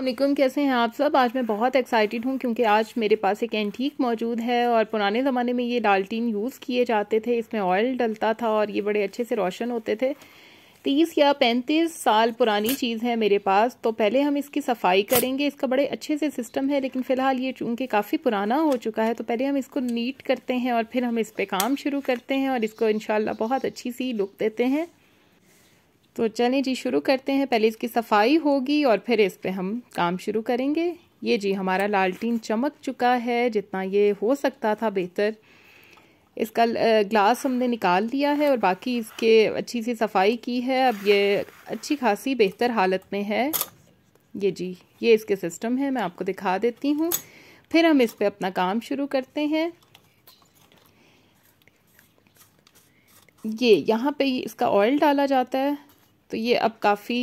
अल्लाम कैसे हैं आप सब आज मैं बहुत एक्साइटेड हूं क्योंकि आज मेरे पास एक एंटीक मौजूद है और पुराने ज़माने में ये डालटीन यूज़ किए जाते थे इसमें ऑयल डलता था और ये बड़े अच्छे से रोशन होते थे तीस या पैंतीस साल पुरानी चीज़ है मेरे पास तो पहले हम इसकी सफाई करेंगे इसका बड़े अच्छे से सिस्टम है लेकिन फ़िलहाल ये चूँकि काफ़ी पुराना हो चुका है तो पहले हम इसको नीट करते हैं और फिर हम इस पर काम शुरू करते हैं और इसको इन बहुत अच्छी सी लुक देते हैं तो चलें जी शुरू करते हैं पहले इसकी सफाई होगी और फिर इस पर हम काम शुरू करेंगे ये जी हमारा लालटीन चमक चुका है जितना ये हो सकता था बेहतर इसका ग्लास हमने निकाल लिया है और बाकी इसके अच्छी सी सफाई की है अब ये अच्छी खासी बेहतर हालत में है ये जी ये इसके सिस्टम है मैं आपको दिखा देती हूँ फिर हम इस पर अपना काम शुरू करते हैं ये यहाँ पे इसका ऑयल डाला जाता है तो ये अब काफ़ी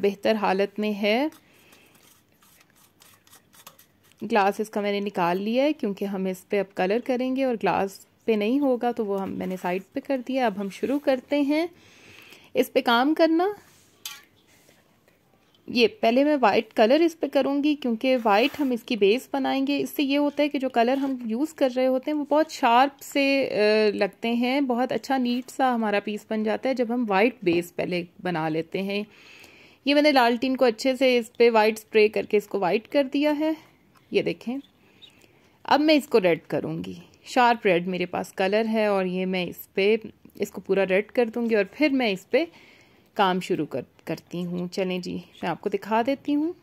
बेहतर हालत में है ग्लास इसका मैंने निकाल लिया है क्योंकि हम इस पर अब कलर करेंगे और ग्लास पे नहीं होगा तो वो हम मैंने साइड पे कर दिया अब हम शुरू करते हैं इस पे काम करना ये पहले मैं वाइट कलर इस पर करूँगी क्योंकि वाइट हम इसकी बेस बनाएंगे इससे ये होता है कि जो कलर हम यूज़ कर रहे होते हैं वो बहुत शार्प से लगते हैं बहुत अच्छा नीट सा हमारा पीस बन जाता है जब हम वाइट बेस पहले बना लेते हैं ये मैंने लालटीन को अच्छे से इस पर वाइट स्प्रे करके इसको वाइट कर दिया है ये देखें अब मैं इसको रेड करूँगी शार्प रेड मेरे पास कलर है और ये मैं इस पर इसको पूरा रेड कर दूँगी और फिर मैं इस पर काम शुरू कर करती हूँ चलें जी मैं आपको दिखा देती हूँ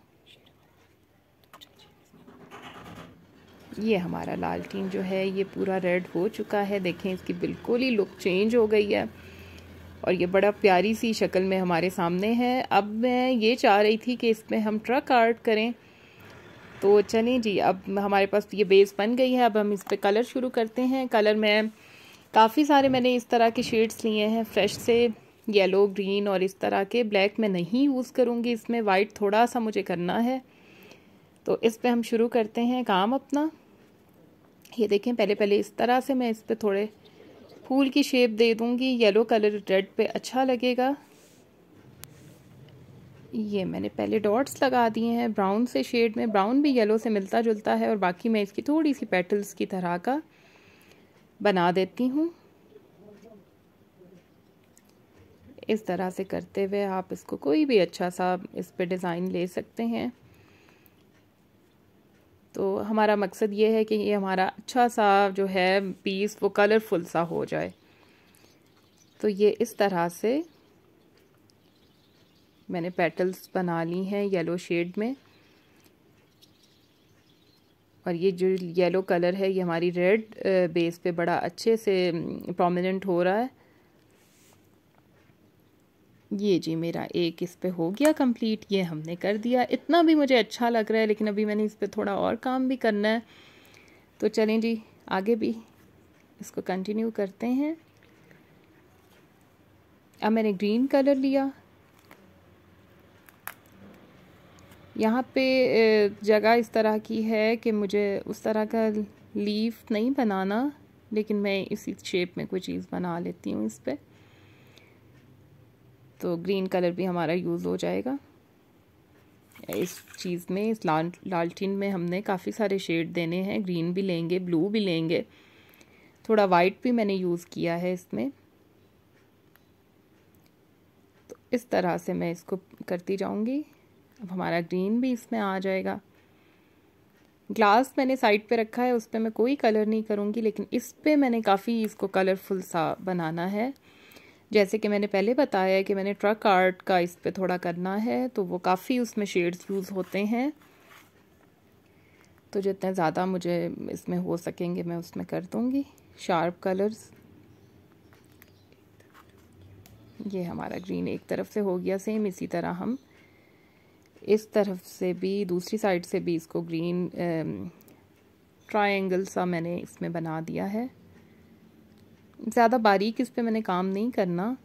ये हमारा लालटीन जो है ये पूरा रेड हो चुका है देखें इसकी बिल्कुल ही लुक चेंज हो गई है और ये बड़ा प्यारी सी शक्ल में हमारे सामने है अब मैं ये चाह रही थी कि इसमें हम ट्रक आर्ट करें तो चलें जी अब हमारे पास ये बेस बन गई है अब हम इस पर कलर शुरू करते हैं कलर में काफ़ी सारे मैंने इस तरह के शेड्स लिए हैं फ्रेश से येलो ग्रीन और इस तरह के ब्लैक मैं नहीं यूज़ करूँगी इसमें वाइट थोड़ा सा मुझे करना है तो इस पर हम शुरू करते हैं काम अपना ये देखें पहले पहले इस तरह से मैं इस पर थोड़े फूल की शेप दे दूँगी येलो कलर रेड पे अच्छा लगेगा ये मैंने पहले डॉट्स लगा दिए हैं ब्राउन से शेड में ब्राउन भी येलो से मिलता जुलता है और बाकी मैं इसकी थोड़ी सी पेटल्स की तरह का बना देती हूँ इस तरह से करते हुए आप इसको कोई भी अच्छा सा इस पर डिज़ाइन ले सकते हैं तो हमारा मकसद ये है कि ये हमारा अच्छा सा जो है पीस वो कलरफुल सा हो जाए तो ये इस तरह से मैंने पेटल्स बना ली हैं येलो शेड में और ये जो येलो कलर है ये हमारी रेड बेस पे बड़ा अच्छे से प्रोमिनेंट हो रहा है ये जी मेरा एक इस पर हो गया कंप्लीट ये हमने कर दिया इतना भी मुझे अच्छा लग रहा है लेकिन अभी मैंने इस पर थोड़ा और काम भी करना है तो चलें जी आगे भी इसको कंटिन्यू करते हैं अब मैंने ग्रीन कलर लिया यहाँ पे जगह इस तरह की है कि मुझे उस तरह का लीफ नहीं बनाना लेकिन मैं इसी शेप में कोई चीज़ बना लेती हूँ इस पर तो ग्रीन कलर भी हमारा यूज़ हो जाएगा इस चीज़ में इस लाल लालटीन में हमने काफ़ी सारे शेड देने हैं ग्रीन भी लेंगे ब्लू भी लेंगे थोड़ा वाइट भी मैंने यूज़ किया है इसमें तो इस तरह से मैं इसको करती जाऊँगी अब हमारा ग्रीन भी इसमें आ जाएगा ग्लास मैंने साइड पे रखा है उस पर मैं कोई कलर नहीं करूँगी लेकिन इस पर मैंने काफ़ी इसको कलरफुल सा बनाना है जैसे कि मैंने पहले बताया कि मैंने ट्रक आर्ट का इस पर थोड़ा करना है तो वो काफ़ी उसमें शेड्स यूज़ होते हैं तो जितने ज़्यादा मुझे इसमें हो सकेंगे मैं उसमें कर दूँगी शार्प कलर्स ये हमारा ग्रीन एक तरफ से हो गया सेम इसी तरह हम इस तरफ से भी दूसरी साइड से भी इसको ग्रीन ट्रायंगल सा मैंने इसमें बना दिया है ज़्यादा बारीक इस पर मैंने काम नहीं करना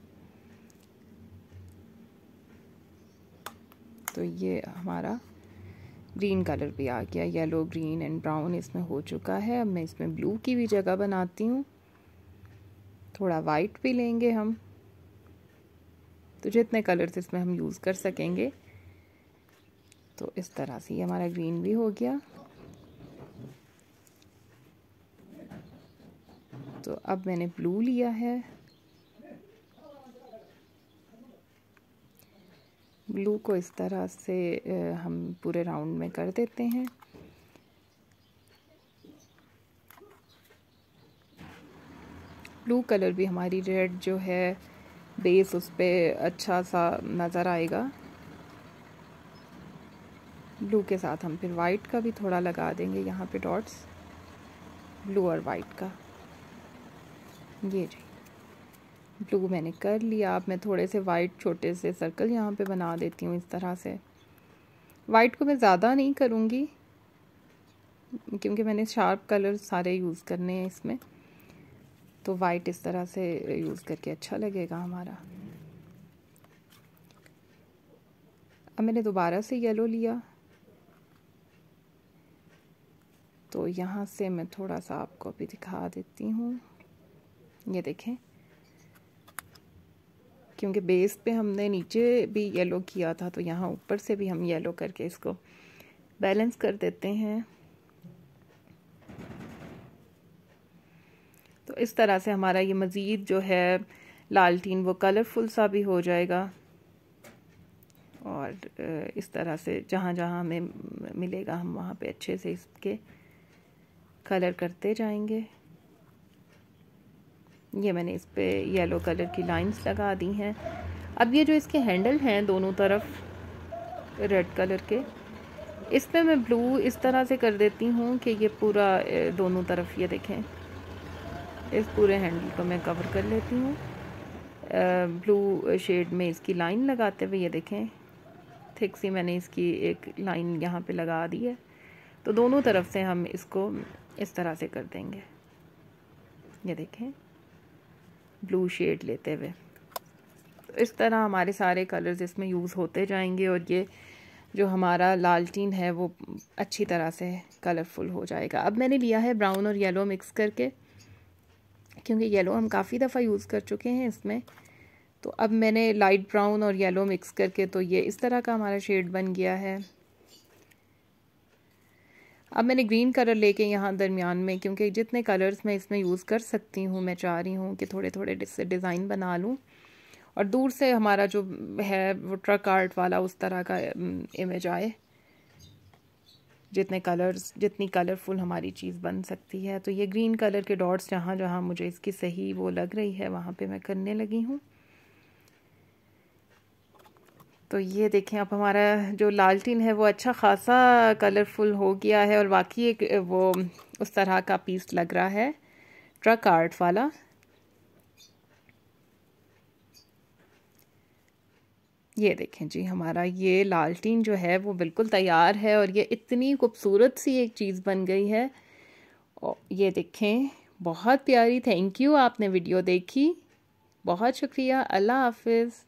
तो ये हमारा ग्रीन कलर भी आ गया येलो ग्रीन एंड ब्राउन इसमें हो चुका है अब मैं इसमें ब्लू की भी जगह बनाती हूँ थोड़ा वाइट भी लेंगे हम तो जितने कलर्स इसमें हम यूज़ कर सकेंगे तो इस तरह से ये हमारा ग्रीन भी हो गया तो अब मैंने ब्लू लिया है ब्लू को इस तरह से हम पूरे राउंड में कर देते हैं ब्लू कलर भी हमारी रेड जो है बेस उस पर अच्छा सा नज़र आएगा ब्लू के साथ हम फिर वाइट का भी थोड़ा लगा देंगे यहाँ पे डॉट्स ब्लू और वाइट का ये जी ब्लू मैंने कर लिया अब मैं थोड़े से वाइट छोटे से सर्कल यहाँ पे बना देती हूँ इस तरह से वाइट को मैं ज़्यादा नहीं करूँगी क्योंकि मैंने शार्प कलर सारे यूज़ करने हैं इसमें तो वाइट इस तरह से यूज़ करके अच्छा लगेगा हमारा अब मैंने दोबारा से येलो लिया तो यहाँ से मैं थोड़ा सा आपको भी दिखा देती हूँ ये देखें क्योंकि बेस पे हमने नीचे भी येलो किया था तो यहाँ ऊपर से भी हम येलो करके इसको बैलेंस कर देते हैं तो इस तरह से हमारा ये मज़ीद जो है लालटीन वो कलरफुल सा भी हो जाएगा और इस तरह से जहाँ जहाँ हमें मिलेगा हम वहाँ पे अच्छे से इसके कलर करते जाएंगे ये मैंने इस पर येलो कलर की लाइंस लगा दी हैं अब ये जो इसके हैंडल हैं दोनों तरफ रेड कलर के इस पर मैं ब्लू इस तरह से कर देती हूँ कि ये पूरा दोनों तरफ ये देखें इस पूरे हैंडल को मैं कवर कर लेती हूँ ब्लू शेड में इसकी लाइन लगाते हुए ये देखें थिक सी मैंने इसकी एक लाइन यहाँ पे लगा दी है तो दोनों तरफ से हम इसको इस तरह से कर देंगे ये देखें ब्लू शेड लेते हुए तो इस तरह हमारे सारे कलर्स इसमें यूज़ होते जाएंगे और ये जो हमारा लालटीन है वो अच्छी तरह से कलरफुल हो जाएगा अब मैंने लिया है ब्राउन और येलो मिक्स करके क्योंकि येलो हम काफ़ी दफ़ा यूज़ कर चुके हैं इसमें तो अब मैंने लाइट ब्राउन और येलो मिक्स करके तो ये इस तरह का हमारा शेड बन गया है अब मैंने ग्रीन कलर लेके यहाँ दरमियान में क्योंकि जितने कलर्स मैं इसमें यूज़ कर सकती हूँ मैं चाह रही हूँ कि थोड़े थोड़े इससे डिज़ाइन बना लूँ और दूर से हमारा जो है वो ट्रक आर्ट वाला उस तरह का इमेज आए जितने कलर्स जितनी कलरफुल हमारी चीज़ बन सकती है तो ये ग्रीन कलर के डॉट्स जहाँ जहाँ मुझे इसकी सही वो लग रही है वहाँ पे मैं करने लगी हूँ तो ये देखें अब हमारा जो लालटीन है वो अच्छा खासा कलरफुल हो गया है और वाकई एक वो उस तरह का पीस लग रहा है ट्रक आर्ट वाला ये देखें जी हमारा ये लालटीन जो है वो बिल्कुल तैयार है और ये इतनी खूबसूरत सी एक चीज़ बन गई है और ये देखें बहुत प्यारी थैंक यू आपने वीडियो देखी बहुत शुक्रिया अल्लाह हाफिज़